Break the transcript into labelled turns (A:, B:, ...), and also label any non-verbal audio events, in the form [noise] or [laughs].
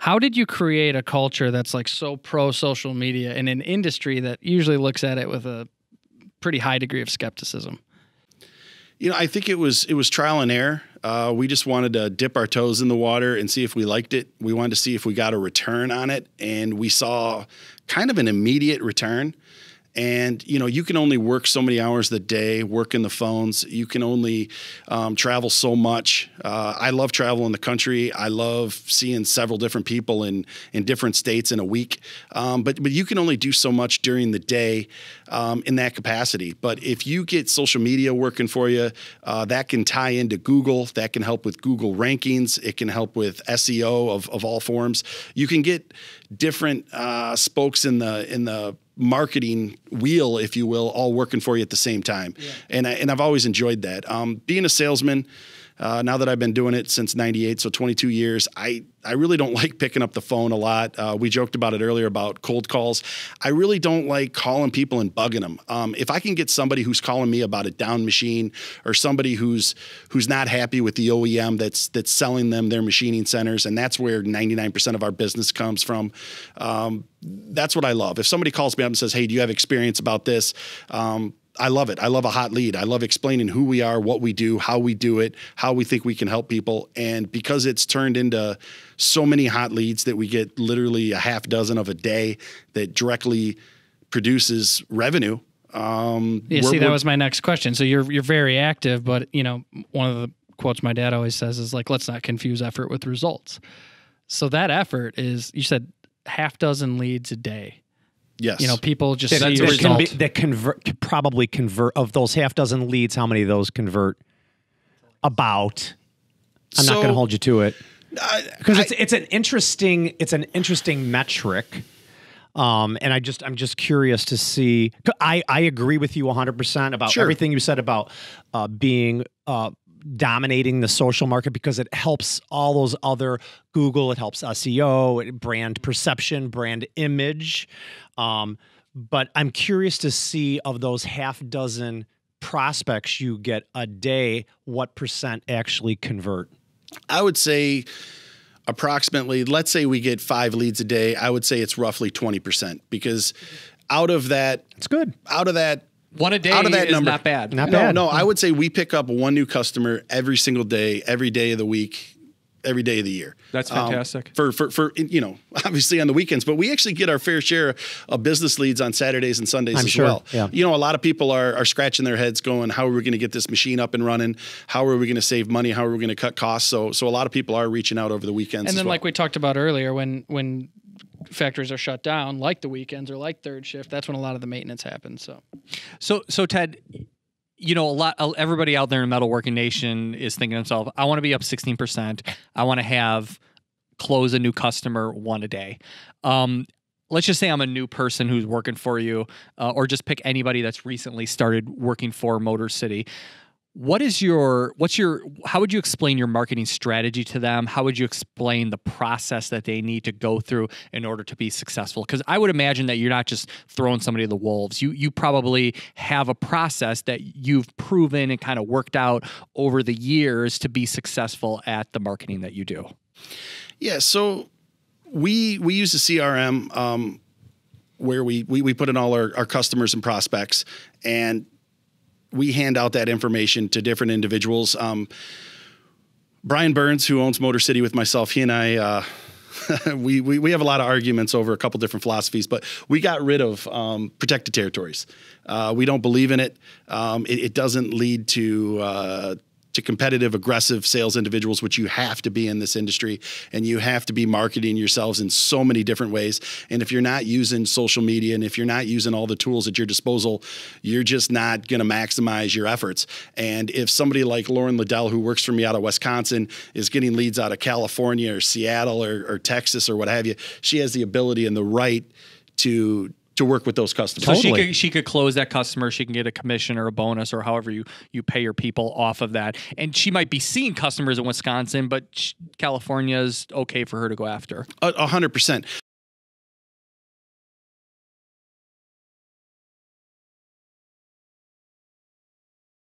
A: How did you create a culture that's like so pro social media in an industry that usually looks at it with a pretty high degree of skepticism?
B: You know, I think it was it was trial and error. Uh, we just wanted to dip our toes in the water and see if we liked it. We wanted to see if we got a return on it, and we saw kind of an immediate return and you know you can only work so many hours the day working the phones you can only um, travel so much uh, i love traveling the country i love seeing several different people in in different states in a week um, but but you can only do so much during the day um, in that capacity but if you get social media working for you uh, that can tie into google that can help with google rankings it can help with seo of, of all forms you can get different uh, spokes in the in the marketing wheel, if you will, all working for you at the same time. Yeah. And I, and I've always enjoyed that. Um, being a salesman, uh, now that I've been doing it since 98, so 22 years, I, I really don't [laughs] like picking up the phone a lot. Uh, we joked about it earlier about cold calls. I really don't like calling people and bugging them. Um, if I can get somebody who's calling me about a down machine or somebody who's who's not happy with the OEM that's that's selling them their machining centers, and that's where 99% of our business comes from. Um, that's what I love. If somebody calls me up and says, "Hey, do you have experience about this?" Um, I love it. I love a hot lead. I love explaining who we are, what we do, how we do it, how we think we can help people. And because it's turned into so many hot leads that we get literally a half dozen of a day that directly produces revenue. Um, yeah, see, that was
A: my next question. So you're you're very active, but you know one of the quotes my dad always says is like, "Let's not confuse effort with results." So that effort is you said half dozen leads a day. Yes. You know, people just that, see that, result. Be,
C: that convert probably convert of those half dozen leads. How many of those convert? About. I'm so, not going to hold you to it because it's it's an interesting it's an interesting metric. Um, and I just I'm just curious to see. I I agree with you 100 percent about sure. everything you said about uh, being uh, dominating the social market because it helps all those other Google, it helps SEO, brand perception, brand image. Um, but I'm curious to see of those half dozen prospects you get a day,
B: what percent actually convert? I would say approximately, let's say we get five leads a day, I would say it's roughly 20% because out of that, it's good. Out of that one a day out of that number, not bad. Not no, bad. No, I would say we pick up one new customer every single day, every day of the week, every day of the year. That's um, fantastic. Um, for, for, for, you know, [laughs] obviously on the weekends, but we actually get our fair share of business leads on Saturdays and Sundays I'm as sure. well. Yeah. You know, a lot of people are, are scratching their heads going, how are we going to get this machine up and running? How are we going to save money? How are we going to cut costs? So, so a lot of people are reaching out over the weekends. And then, well.
A: like we talked about earlier, when, when factories are shut down, like the weekends or like third shift, that's when a lot of the maintenance happens. So,
D: so, so Ted, you know, a lot, everybody out there in metalworking nation is thinking to himself, I want to be up 16%. I want to have close a new customer one a day. Um, let's just say I'm a new person who's working for you, uh, or just pick anybody that's recently started working for Motor City what is your what's your how would you explain your marketing strategy to them how would you explain the process that they need to go through in order to be successful because i would imagine that you're not just throwing somebody to the wolves you you probably have a process that you've proven and kind of worked out over the years to be successful at the marketing that you do
B: yeah so we we use the crm um, where we, we we put in all our, our customers and prospects and we hand out that information to different individuals. Um, Brian Burns, who owns Motor City with myself, he and I. Uh, [laughs] we, we, we have a lot of arguments over a couple different philosophies, but we got rid of um, protected territories. Uh, we don't believe in it. Um, it. it. doesn't lead to uh, to competitive, aggressive sales individuals, which you have to be in this industry and you have to be marketing yourselves in so many different ways. And if you're not using social media and if you're not using all the tools at your disposal, you're just not going to maximize your efforts. And if somebody like Lauren Liddell, who works for me out of Wisconsin, is getting leads out of California or Seattle or, or Texas or what have you, she has the ability and the right to to work with those customers. So totally. she
D: could she could close that customer. She can get a commission or a bonus or however you you pay your people off of that. And she might be seeing customers in Wisconsin, but California is okay for her to go after. A hundred percent.